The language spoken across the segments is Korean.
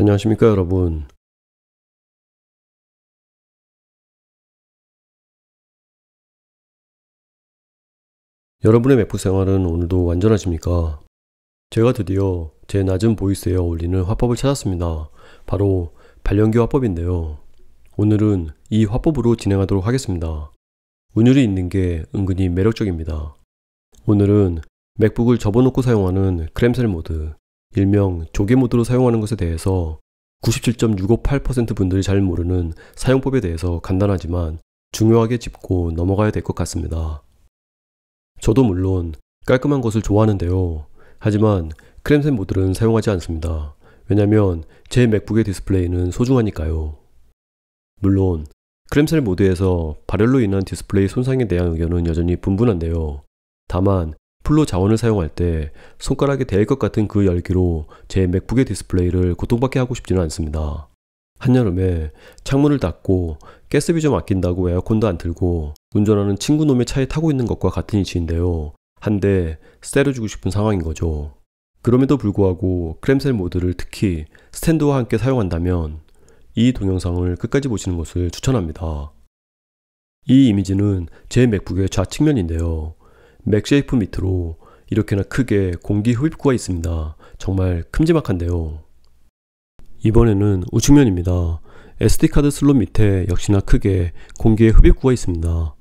안녕하십니까 여러분. 여러분의 맥북 생활은 오늘도 완전하십니까? 제가 드디어 제 낮은 보이스에 어울리는 화법을 찾았습니다. 바로 발연기 화법인데요. 오늘은 이 화법으로 진행하도록 하겠습니다. 운율이 있는 게 은근히 매력적입니다. 오늘은 맥북을 접어놓고 사용하는 크램셀 모드, 일명 조개 모드로 사용하는 것에 대해서 97.658% 분들이 잘 모르는 사용법에 대해서 간단하지만 중요하게 짚고 넘어가야 될 것 같습니다. 저도 물론 깔끔한 것을 좋아하는데요. 하지만 크램샘 모드는 사용하지 않습니다. 왜냐면 제 맥북의 디스플레이는 소중하니까요. 물론 크램셀 모드에서 발열로 인한 디스플레이 손상에 대한 의견은 여전히 분분한데요. 다만 어플로 자원을 사용할 때 손가락에 대일 것 같은 그 열기로 제 맥북의 디스플레이를 고통받게 하고 싶지는 않습니다. 한여름에 창문을 닫고 가스비 좀 아낀다고 에어컨도 안 틀고 운전하는 친구 놈의 차에 타고 있는 것과 같은 이치인데요. 한데 때려주고 싶은 상황인 거죠. 그럼에도 불구하고 크램셀 모드를 특히 스탠드와 함께 사용한다면 이 동영상을 끝까지 보시는 것을 추천합니다. 이 이미지는 제 맥북의 좌측면인데요. 맥쉐이프 밑으로 이렇게나 크게 공기 흡입구가 있습니다. 정말 큼지막한데요. 이번에는 우측면입니다. SD카드 슬롯 밑에 역시나 크게 공기의 흡입구가 있습니다.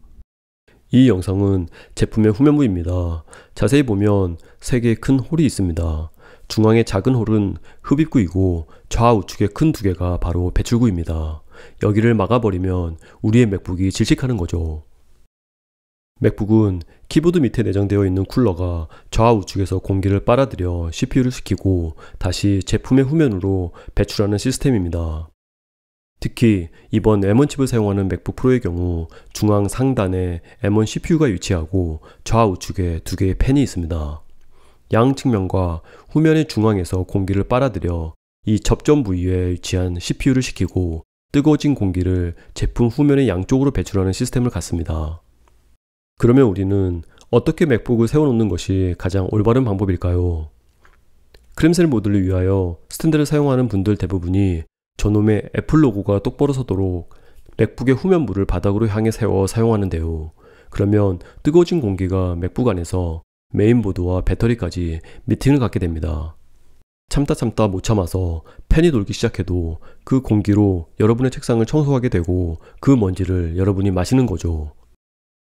이 영상은 제품의 후면부입니다. 자세히 보면 3개의 큰 홀이 있습니다. 중앙의 작은 홀은 흡입구이고 좌우측의 큰 두 개가 바로 배출구입니다. 여기를 막아버리면 우리의 맥북이 질식하는 거죠. 맥북은 키보드 밑에 내장되어 있는 쿨러가 좌우측에서 공기를 빨아들여 CPU를 식히고 다시 제품의 후면으로 배출하는 시스템입니다. 특히 이번 M1 칩을 사용하는 맥북 프로의 경우 중앙 상단에 M1 CPU가 위치하고 좌우측에 두 개의 팬이 있습니다. 양 측면과 후면의 중앙에서 공기를 빨아들여 이 접점 부위에 위치한 CPU를 식히고 뜨거워진 공기를 제품 후면의 양쪽으로 배출하는 시스템을 갖습니다. 그러면 우리는 어떻게 맥북을 세워놓는 것이 가장 올바른 방법일까요? 크림셀 모드를 위하여 스탠드를 사용하는 분들 대부분이 저놈의 애플 로고가 똑바로 서도록 맥북의 후면부를 바닥으로 향해 세워 사용하는데요. 그러면 뜨거워진 공기가 맥북 안에서 메인보드와 배터리까지 미팅을 갖게 됩니다. 참다 참다 못 참아서 팬이 돌기 시작해도 그 공기로 여러분의 책상을 청소하게 되고 그 먼지를 여러분이 마시는 거죠.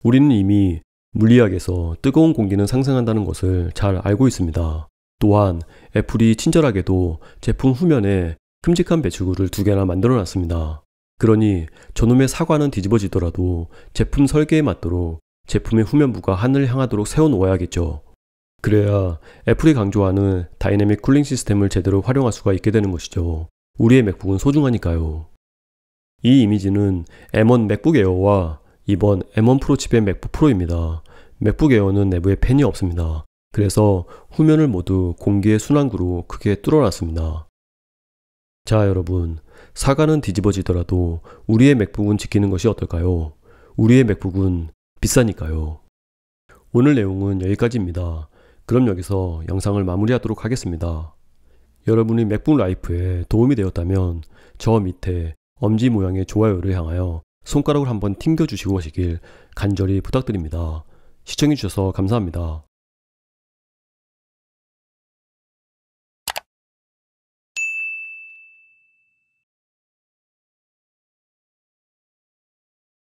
우리는 이미 물리학에서 뜨거운 공기는 상승한다는 것을 잘 알고 있습니다. 또한 애플이 친절하게도 제품 후면에 큼직한 배출구를 두 개나 만들어 놨습니다. 그러니 저놈의 사과는 뒤집어지더라도 제품 설계에 맞도록 제품의 후면부가 하늘 향하도록 세워놓아야겠죠. 그래야 애플이 강조하는 다이내믹 쿨링 시스템을 제대로 활용할 수가 있게 되는 것이죠. 우리의 맥북은 소중하니까요. 이 이미지는 M1 맥북 에어와 이번 M1 프로 칩의 맥북 프로입니다. 맥북 에어는 내부에 팬이 없습니다. 그래서 후면을 모두 공기의 순환구로 크게 뚫어놨습니다. 자 여러분, 사과는 뒤집어지더라도 우리의 맥북은 지키는 것이 어떨까요? 우리의 맥북은 비싸니까요. 오늘 내용은 여기까지입니다. 그럼 여기서 영상을 마무리하도록 하겠습니다. 여러분이 맥북 라이프에 도움이 되었다면 저 밑에 엄지 모양의 좋아요를 향하여 손가락을 한번 튕겨주시고 가시길 간절히 부탁드립니다. 시청해주셔서 감사합니다.